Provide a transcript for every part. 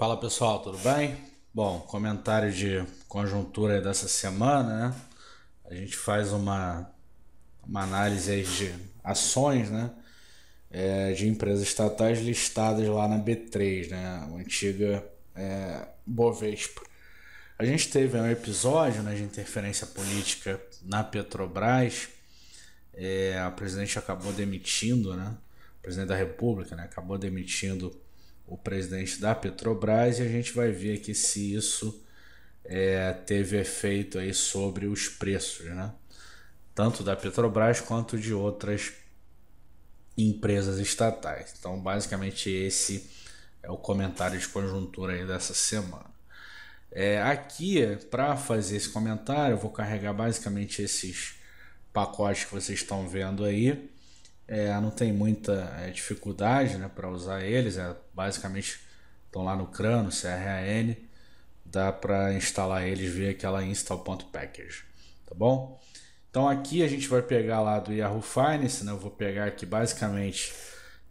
Fala pessoal, tudo bem? Bom, comentário de conjuntura dessa semana, né? A gente faz uma, uma análise de ações, né? É, de empresas estatais listadas lá na B3, né? A antiga é, Bovespa. A gente teve um episódio né, de interferência política na Petrobras. É, a presidente acabou demitindo, né? O presidente da República né, acabou demitindo o presidente da Petrobras e a gente vai ver aqui se isso é, teve efeito aí sobre os preços, né? Tanto da Petrobras quanto de outras empresas estatais. Então, basicamente esse é o comentário de conjuntura aí dessa semana. É, aqui, para fazer esse comentário, eu vou carregar basicamente esses pacotes que vocês estão vendo aí é, não tem muita é, dificuldade né, para usar eles, é, basicamente estão lá no CRAN, CRAN, dá para instalar eles via aquela install.package, tá bom? Então aqui a gente vai pegar lá do Yahoo Finance, né, eu vou pegar aqui basicamente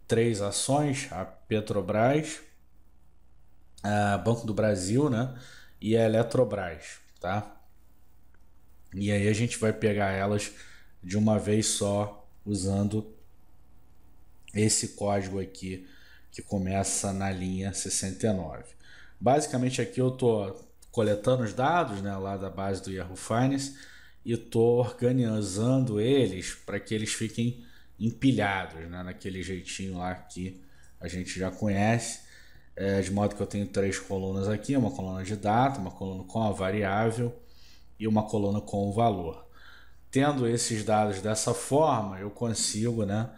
três ações, a Petrobras, a Banco do Brasil né, e a Eletrobras, tá? E aí a gente vai pegar elas de uma vez só usando esse código aqui que começa na linha 69. Basicamente aqui eu estou coletando os dados né, lá da base do Yahoo Finance e estou organizando eles para que eles fiquem empilhados né, naquele jeitinho lá que a gente já conhece. É, de modo que eu tenho três colunas aqui, uma coluna de data, uma coluna com a variável e uma coluna com o valor. Tendo esses dados dessa forma, eu consigo né,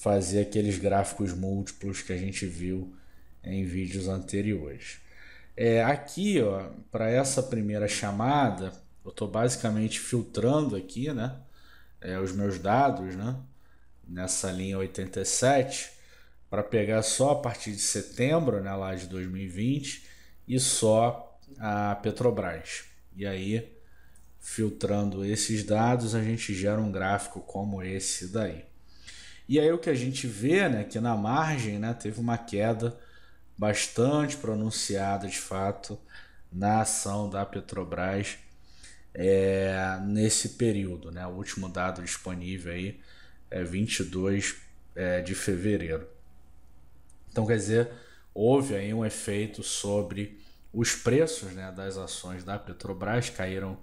fazer aqueles gráficos múltiplos que a gente viu em vídeos anteriores. É, aqui, ó, para essa primeira chamada, eu estou basicamente filtrando aqui, né, é, os meus dados, né, nessa linha 87, para pegar só a partir de setembro, né, lá de 2020, e só a Petrobras. E aí, filtrando esses dados, a gente gera um gráfico como esse daí. E aí o que a gente vê, né, que na margem, né, teve uma queda bastante pronunciada, de fato, na ação da Petrobras é, nesse período, né? O último dado disponível aí é 22 é, de fevereiro. Então, quer dizer, houve aí um efeito sobre os preços né, das ações da Petrobras, caíram,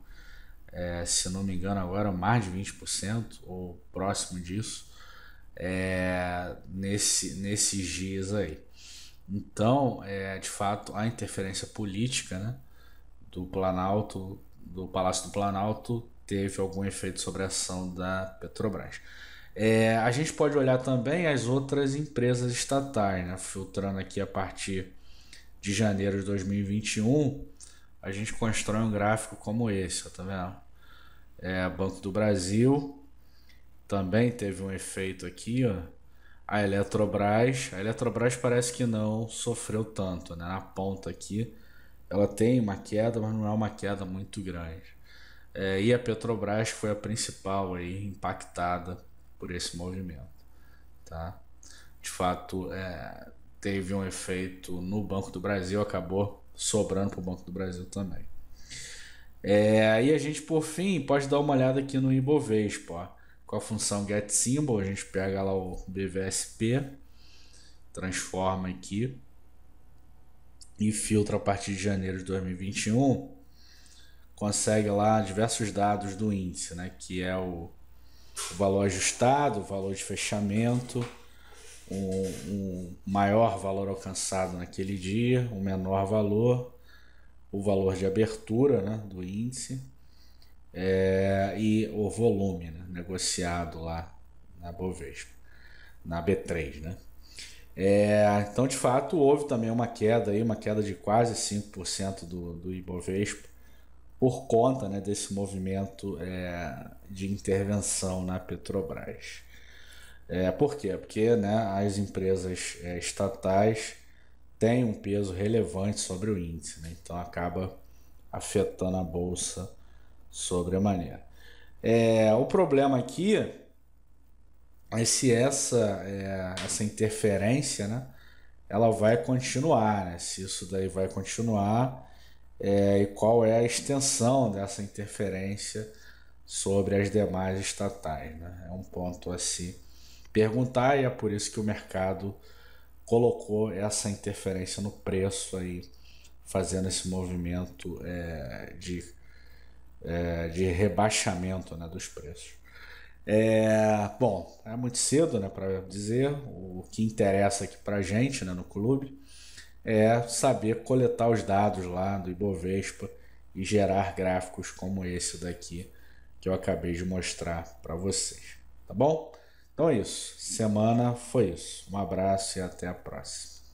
é, se não me engano, agora mais de 20% ou próximo disso é, nesse, nesses dias aí. Então, é, de fato, a interferência política né, do Planalto, do Palácio do Planalto, teve algum efeito sobre a ação da Petrobras. É, a gente pode olhar também as outras empresas estatais, né, filtrando aqui a partir de janeiro de 2021, a gente constrói um gráfico como esse, ó, tá vendo? É, Banco do Brasil, também teve um efeito aqui, ó. A Eletrobras, a Eletrobras parece que não sofreu tanto, né? Na ponta aqui, ela tem uma queda, mas não é uma queda muito grande. É, e a Petrobras foi a principal aí impactada por esse movimento, tá? De fato, é, teve um efeito no Banco do Brasil, acabou sobrando para o Banco do Brasil também. É, e a gente, por fim, pode dar uma olhada aqui no Ibovespa com a função getSymbol, a gente pega lá o BVSP, transforma aqui e filtra a partir de janeiro de 2021, consegue lá diversos dados do índice, né, que é o, o valor ajustado, o valor de fechamento, o um, um maior valor alcançado naquele dia, o um menor valor, o valor de abertura né, do índice é, e o volume né, negociado lá na Bovespa, na B3, né? É, então, de fato, houve também uma queda, aí, uma queda de quase 5% do, do Ibovespa por conta né, desse movimento é, de intervenção na Petrobras. É, por quê? Porque né, as empresas é, estatais têm um peso relevante sobre o índice, né, então acaba afetando a bolsa sobre a maneira. É, o problema aqui é se essa, é, essa interferência né, ela vai continuar, né? se isso daí vai continuar é, e qual é a extensão dessa interferência sobre as demais estatais. Né? É um ponto a se perguntar e é por isso que o mercado colocou essa interferência no preço aí, fazendo esse movimento é, de é, de rebaixamento né, dos preços. É, bom, é muito cedo né, para dizer. O que interessa aqui para a gente né, no clube é saber coletar os dados lá do Ibovespa e gerar gráficos como esse daqui que eu acabei de mostrar para vocês. Tá bom? Então é isso. Semana foi isso. Um abraço e até a próxima.